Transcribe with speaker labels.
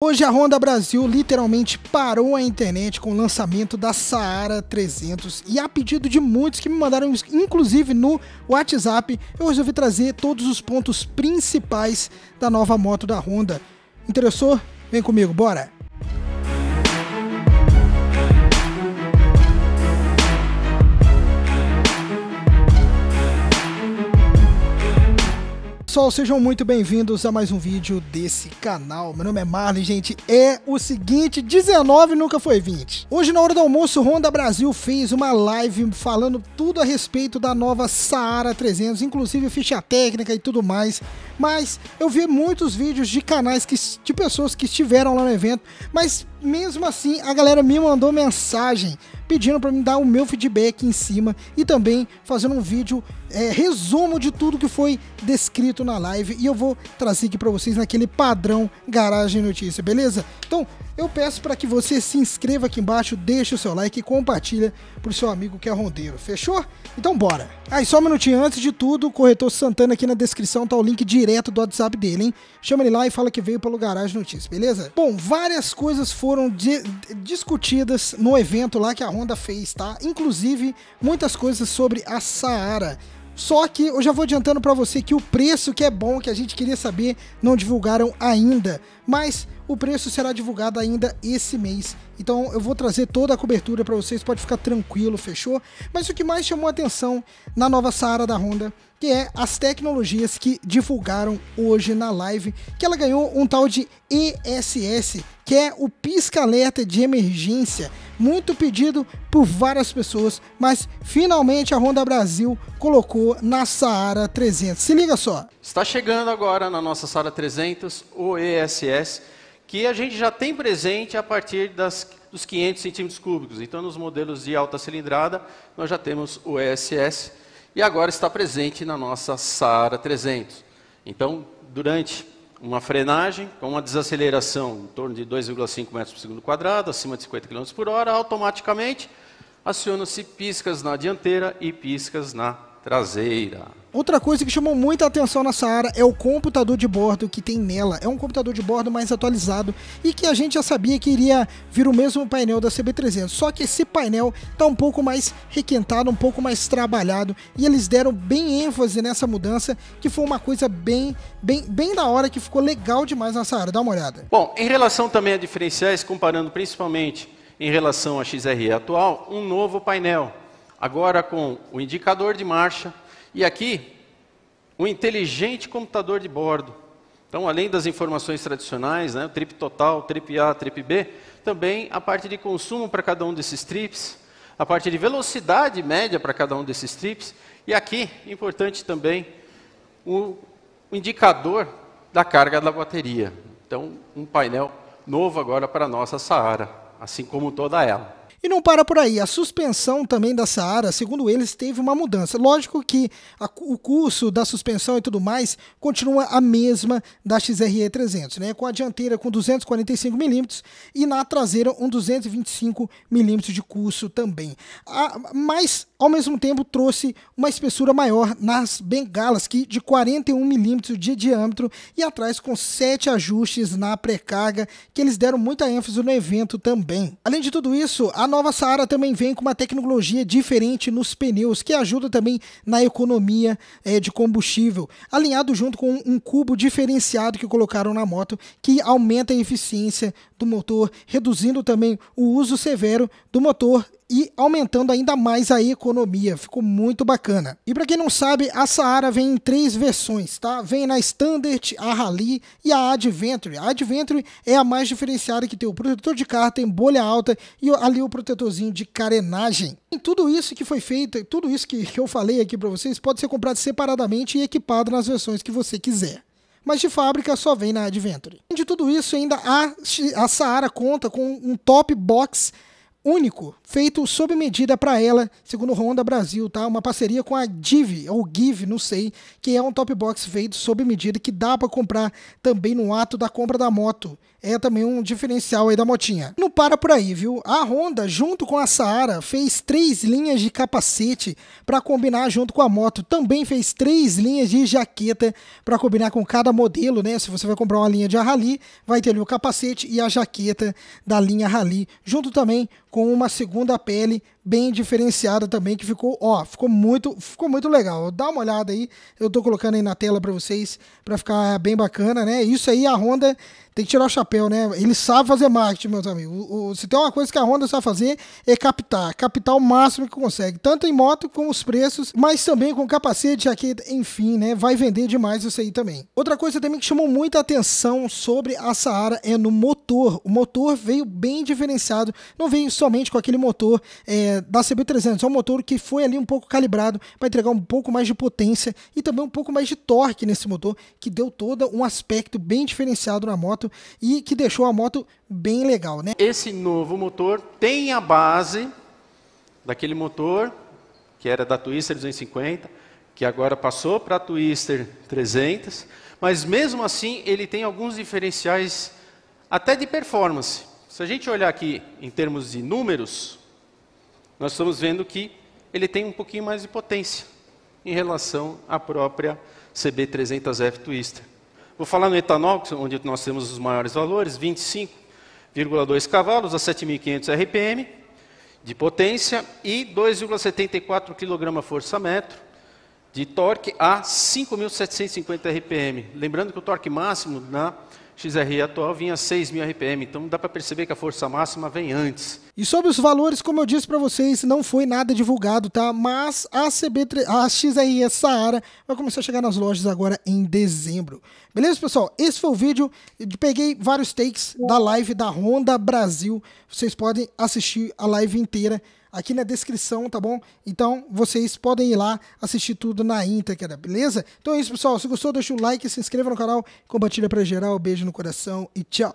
Speaker 1: Hoje a Honda Brasil literalmente parou a internet com o lançamento da Saara 300 e a pedido de muitos que me mandaram inclusive no WhatsApp, eu resolvi trazer todos os pontos principais da nova moto da Honda. Interessou? Vem comigo, bora! pessoal, sejam muito bem-vindos a mais um vídeo desse canal. Meu nome é Marley, gente. É o seguinte, 19 nunca foi 20. Hoje, na hora do almoço, Honda Brasil fez uma live falando tudo a respeito da nova Saara 300, inclusive ficha técnica e tudo mais. Mas eu vi muitos vídeos de canais que, de pessoas que estiveram lá no evento, mas mesmo assim a galera me mandou mensagem pedindo para me dar o meu feedback em cima e também fazendo um vídeo é, resumo de tudo que foi descrito na live e eu vou trazer aqui para vocês naquele padrão garagem notícia, beleza? Então eu peço para que você se inscreva aqui embaixo, deixe o seu like e compartilha para o seu amigo que é rondeiro, fechou? Então bora! Aí ah, só um minutinho, antes de tudo, o corretor Santana aqui na descrição tá o link direto do WhatsApp dele, hein? Chama ele lá e fala que veio pelo Garage Notícias, beleza? Bom, várias coisas foram di discutidas no evento lá que a Honda fez, tá? Inclusive, muitas coisas sobre a Saara. Só que eu já vou adiantando para você que o preço que é bom, que a gente queria saber, não divulgaram ainda. Mas o preço será divulgado ainda esse mês, então eu vou trazer toda a cobertura para vocês, pode ficar tranquilo, fechou? Mas o que mais chamou atenção na nova Saara da Honda, que é as tecnologias que divulgaram hoje na live, que ela ganhou um tal de ESS, que é o pisca-alerta de emergência, muito pedido por várias pessoas, mas finalmente a Honda Brasil colocou na Saara 300. Se liga só.
Speaker 2: Está chegando agora na nossa Saara 300 o ESS, que a gente já tem presente a partir das, dos 500 centímetros cúbicos. Então, nos modelos de alta cilindrada, nós já temos o ESS e agora está presente na nossa SARA 300. Então, durante uma frenagem com uma desaceleração em torno de 2,5 metros por segundo quadrado, acima de 50 km por hora, automaticamente acionam-se piscas na dianteira e piscas na traseira.
Speaker 1: Outra coisa que chamou muita atenção nessa área é o computador de bordo que tem nela. É um computador de bordo mais atualizado e que a gente já sabia que iria vir o mesmo painel da CB300. Só que esse painel está um pouco mais requentado, um pouco mais trabalhado e eles deram bem ênfase nessa mudança, que foi uma coisa bem, bem, bem da hora que ficou legal demais nessa área. Dá uma olhada.
Speaker 2: Bom, em relação também a diferenciais, comparando principalmente em relação à XRE atual, um novo painel agora com o indicador de marcha e aqui o inteligente computador de bordo. Então, além das informações tradicionais, né, trip total, trip A, trip B, também a parte de consumo para cada um desses trips, a parte de velocidade média para cada um desses trips, e aqui, importante também, o indicador da carga da bateria. Então, um painel novo agora para a nossa Saara, assim como toda ela.
Speaker 1: E não para por aí. A suspensão também da Saara, segundo eles, teve uma mudança. Lógico que a, o curso da suspensão e tudo mais continua a mesma da XRE 300, né? Com a dianteira com 245 milímetros e na traseira um 225 milímetros de curso também. A, mas ao mesmo tempo trouxe uma espessura maior nas bengalas que de 41 milímetros de diâmetro e atrás com sete ajustes na pré-carga que eles deram muita ênfase no evento também. Além de tudo isso, a a nova Saara também vem com uma tecnologia diferente nos pneus, que ajuda também na economia é, de combustível, alinhado junto com um cubo diferenciado que colocaram na moto, que aumenta a eficiência do motor, reduzindo também o uso severo do motor e aumentando ainda mais a economia. Ficou muito bacana. E para quem não sabe, a Saara vem em três versões, tá? Vem na Standard, a Rally e a Adventure. A Adventure é a mais diferenciada que tem o protetor de cárter, bolha alta e ali o protetorzinho de carenagem. tudo isso que foi feito, tudo isso que, eu falei aqui para vocês, pode ser comprado separadamente e equipado nas versões que você quiser mas de fábrica só vem na Adventure. De tudo isso, ainda a, a Saara conta com um top box único feito sob medida para ela, segundo Honda Brasil, tá? Uma parceria com a Div ou Give, não sei, que é um top box feito sob medida que dá para comprar também no ato da compra da moto. É também um diferencial aí da motinha. Não para por aí, viu? A Honda, junto com a Saara, fez três linhas de capacete para combinar junto com a moto. Também fez três linhas de jaqueta para combinar com cada modelo, né? Se você vai comprar uma linha de Rally, vai ter ali o capacete e a jaqueta da linha Rally, junto também com com uma segunda pele bem diferenciada também, que ficou, ó, ficou muito, ficou muito legal. Dá uma olhada aí, eu tô colocando aí na tela para vocês, para ficar bem bacana, né? Isso aí a Honda tem que tirar o chapéu, né? Ele sabe fazer marketing, meus amigos. O, o, se tem uma coisa que a Honda sabe fazer é captar. Captar o máximo que consegue, tanto em moto com os preços, mas também com capacete, jaqueta, enfim, né? Vai vender demais isso aí também. Outra coisa também que chamou muita atenção sobre a Saara é no motor. O motor veio bem diferenciado, não veio somente com aquele motor é, da CB300, é um motor que foi ali um pouco calibrado para entregar um pouco mais de potência e também um pouco mais de torque nesse motor, que deu todo um aspecto bem diferenciado na moto moto e que deixou a moto bem legal,
Speaker 2: né? Esse novo motor tem a base daquele motor que era da Twister 250, que agora passou para a Twister 300, mas mesmo assim ele tem alguns diferenciais até de performance. Se a gente olhar aqui em termos de números, nós estamos vendo que ele tem um pouquinho mais de potência em relação à própria CB300F Twister. Vou falar no etanol, é onde nós temos os maiores valores, 25,2 cavalos a 7.500 RPM de potência e 2,74 kgfm de torque a 5.750 RPM. Lembrando que o torque máximo na XRE atual vinha 6 mil RPM, então dá para perceber que a força máxima vem antes.
Speaker 1: E sobre os valores, como eu disse para vocês, não foi nada divulgado, tá? Mas a, CB3, a XRE Saara vai começar a chegar nas lojas agora em dezembro. Beleza, pessoal? Esse foi o vídeo. Eu peguei vários takes da live da Honda Brasil. Vocês podem assistir a live inteira aqui na descrição, tá bom? Então vocês podem ir lá assistir tudo na íntegra, beleza? Então é isso, pessoal. Se gostou, deixa o like, se inscreva no canal, compartilha pra geral. Beijo no coração e tchau!